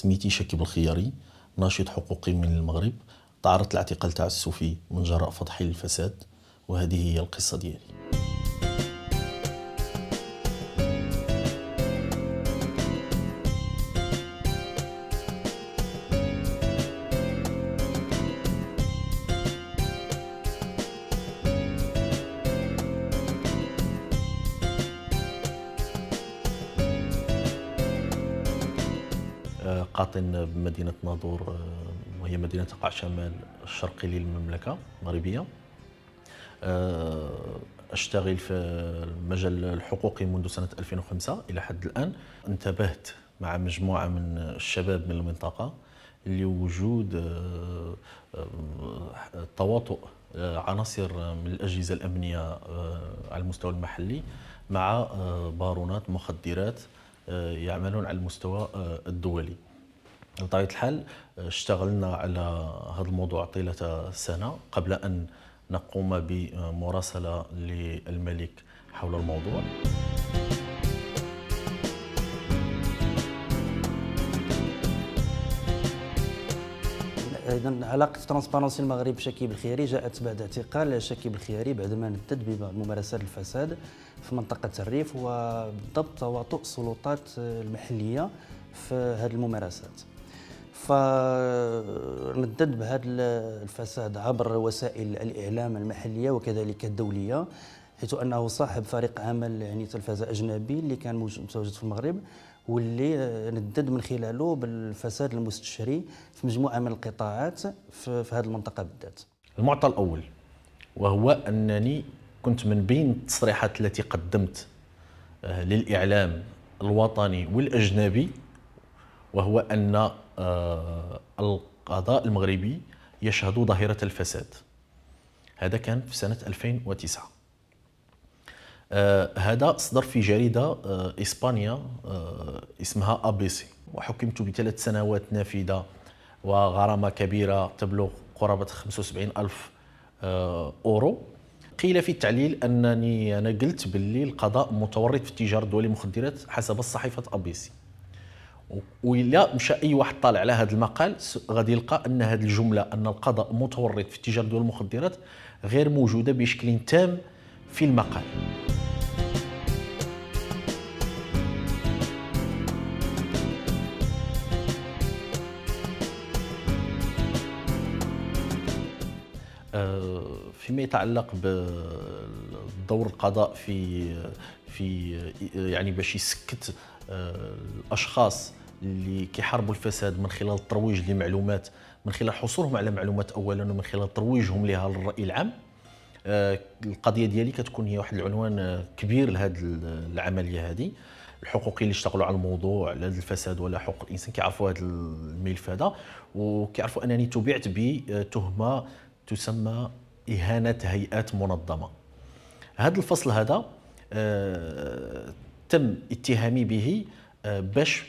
سميتي شكيب الخياري ناشط حقوقي من المغرب تعرضت لاعتقال تاع السوفي من جراء فضحي للفساد وهذه هي القصة ديالي قاطن بمدينة ناظور آه، وهي مدينة تقع شمال الشرقي للمملكة المغربية آه، أشتغل في المجال الحقوقي منذ سنة 2005 إلى حد الآن انتبهت مع مجموعة من الشباب من المنطقة لوجود آه، تواطؤ عناصر من الأجهزة الأمنية على المستوى المحلي مع بارونات مخدرات آه، يعملون على المستوى آه، الدولي بطبيعه الحال آه، اشتغلنا على هذا الموضوع طيله سنه قبل ان نقوم بمراسله للملك حول الموضوع اذا علاقه ترانسبارونسي المغرب شكي بالخيري جاءت بعد اعتقال شكي بعد بعدما ندد بممارسات الفساد في منطقه الريف وضبط تواطؤ السلطات المحليه في هذه الممارسات فندد بهذا الفساد عبر وسائل الاعلام المحليه وكذلك الدوليه حيث انه صاحب فريق عمل يعني تلفزه اجنبي اللي كان متواجد في المغرب واللي ندد من خلاله بالفساد المستشري في مجموعه من القطاعات في, في هذه المنطقه بالذات. المعطى الاول وهو انني كنت من بين التصريحات التي قدمت آه، للاعلام الوطني والاجنبي وهو ان آه، القضاء المغربي يشهد ظاهره الفساد. هذا كان في سنه 2009. آه، هذا صدر في جريدة آه، إسبانيا آه، اسمها أبيسي وحكمت بثلاث سنوات نافذة وغرامة كبيرة تبلغ قرابة 75 ألف أورو قيل في التعليل أنني أنا قلت باللي القضاء متورط في التجارة الدولية المخدرات حسب الصحيفة أبيسي وإلا مشى أي واحد طالع على هذا المقال غادي يلقى أن هذه الجملة أن القضاء متورط في التجارة الدولية المخدرات غير موجودة بشكل تام في المقال آه، فيما يتعلق بدور القضاء في في يعني باش يسكت آه، الاشخاص اللي كيحاربوا الفساد من خلال الترويج لمعلومات من خلال حصولهم على معلومات اولا ومن خلال ترويجهم لها للراي العام آه، القضيه ديالي كتكون هي واحد العنوان آه، كبير لهذه العمليه هذه الحقوقيين اللي اشتغلوا على الموضوع على الفساد ولا حقوق الانسان كيعرفوا هذا الملف هذا وكيعرفوا انني تبعت بتهمه تسمى اهانه هيئات منظمه هذا الفصل هذا آه، تم اتهامي به باش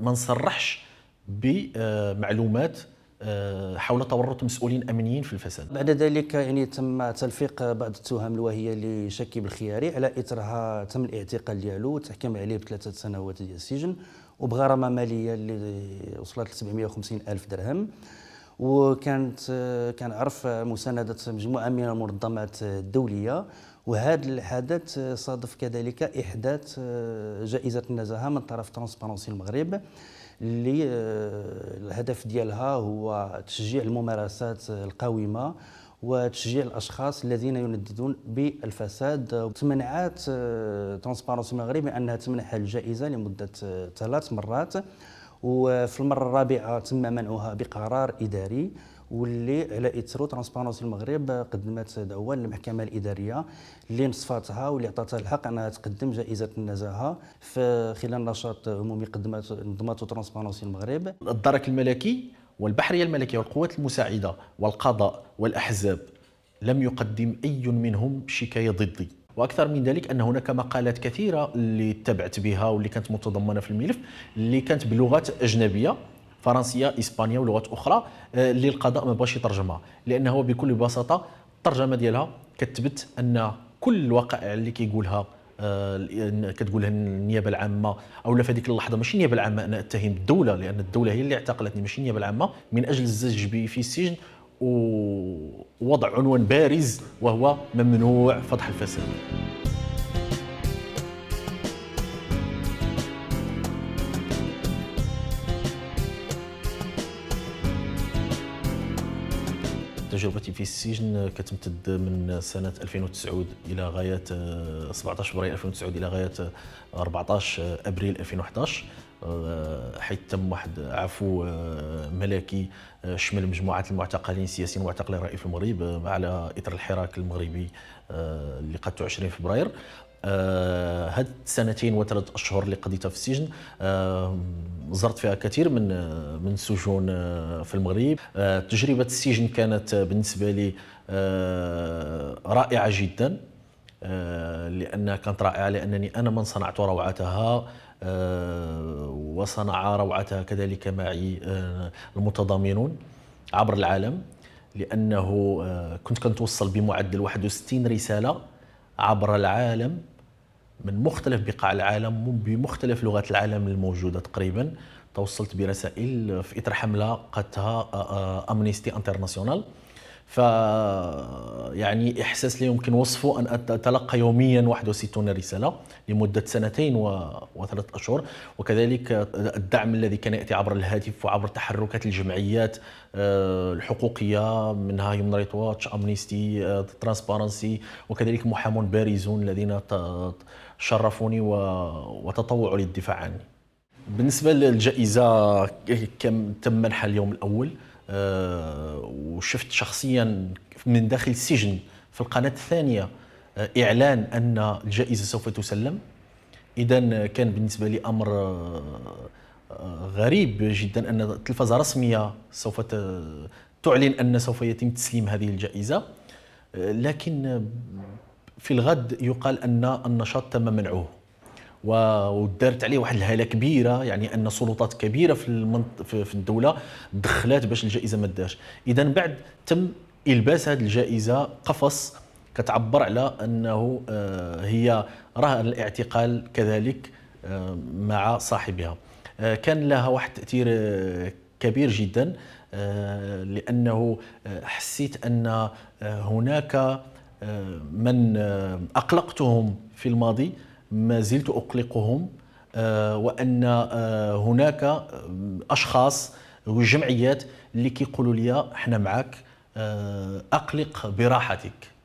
ما نصرحش بمعلومات آه، حول تورط مسؤولين امنيين في الفساد. بعد ذلك يعني تم تلفيق بعض التهم الواهيه لشكي الخياري على اثرها تم الاعتقال ديالو وتحكم عليه بثلاثه سنوات ديال السجن وبغرامه ماليه اللي وصلت ل 750 الف درهم وكانت كان عرف مسانده مجموعه من المنظمات الدوليه وهذا الحدث آه، صادف كذلك إحداث آه، جائزة النزاهة من طرف ترانسبرونسي المغرب اللي آه، الهدف ديالها هو تشجيع الممارسات القويمة وتشجيع الاشخاص الذين ينددون بالفساد تمنعات ترانسبارونسي المغرب انها تمنح الجائزه لمده ثلاث مرات وفي المره الرابعه تم منعها بقرار اداري واللي على اثرو ترانسبارونسي المغرب قدمت دعوى للمحكمه الاداريه اللي نصفاتها واللي عطاتها الحق انها تقدم جائزه النزاهه في خلال نشاط عمومي قدمت نظمته ترانسبارونسي المغرب الدرك الملكي والبحريه الملكيه والقوات المساعده والقضاء والاحزاب لم يقدم اي منهم شكايه ضدي واكثر من ذلك ان هناك مقالات كثيره اللي تبعت بها واللي كانت متضمنه في الملف اللي كانت بلغات اجنبيه فرنسيه اسبانيه ولغات اخرى اللي آه، القضاء ما بغاش يترجمها لانه بكل بساطه الترجمه ديالها كتبت ان كل الوقائع اللي كيقولها آه، كتقولها النيابه العامه او في هذيك اللحظه ماشي النيابه العامه انا اتهم الدوله لان الدوله هي اللي اعتقلتني ماشي النيابه العامه من اجل الزج بي في السجن ووضع عنوان بارز وهو ممنوع فضح الفساد تجربتي في السجن كتمتد من سنة 2009 إلى غاية 17 آه، فبراير 2009 إلى غاية 14 آه، آه، أبريل 2011 حيث تم واحد عفو ملكي شمل مجموعة المعتقلين السياسيين ومعتقلين الرأي في المغرب على إطار الحراك المغربي اللي قادته 20 فبراير آه، هاد السنتين وثلاث اشهر اللي قضيتها في السجن آه، زرت فيها كثير من آه، من سجون في المغرب تجربه السجن كانت بالنسبه لي رائعه جدا لانها كانت رائعه لانني انا من صنعت روعتها وصنع روعتها كذلك معي المتضامنون عبر العالم لانه كنت كنتوصل بمعدل 61 رساله عبر العالم من مختلف بقاع العالم بمختلف لغات العالم الموجودة تقريبا توصلت برسائل في إطر حملة قادتها أمنيستي آه، انترناسيونال آه، ف يعني احساس لا يمكن وصفه ان اتلقى يوميا 61 رساله لمده سنتين و... وثلاث اشهر وكذلك الدعم الذي كان ياتي عبر الهاتف وعبر تحركات الجمعيات آه، الحقوقيه منها هيومن رايت واتش امنيستي ترانسبارنسي وكذلك محامون بارزون الذين شرفوني وتطوعوا للدفاع عني بالنسبة للجائزة كم تم منحها اليوم الأول آه، وشفت شخصيا من داخل السجن في القناة الثانية آه، إعلان أن الجائزة سوف تسلم إذا كان بالنسبة لي أمر آه، غريب جدا أن تلفزة رسمية سوف تعلن أن سوف يتم تسليم هذه الجائزة لكن في الغد يقال ان النشاط تم منعه ودارت عليه واحد الهاله كبيره يعني ان سلطات كبيره في المنط... في الدوله دخلات باش الجائزه ما داش اذا بعد تم الباس هذه الجائزه قفص كتعبر على انه آه، هي رهن الاعتقال كذلك آه، مع صاحبها آه، كان لها واحد التاثير كبير جدا لانه حسيت ان هناك آه، من آه، أقلقتهم في الماضي ما زلت أقلقهم آه، وأن هناك أشخاص وجمعيات اللي كيقولوا لي احنا معك أقلق براحتك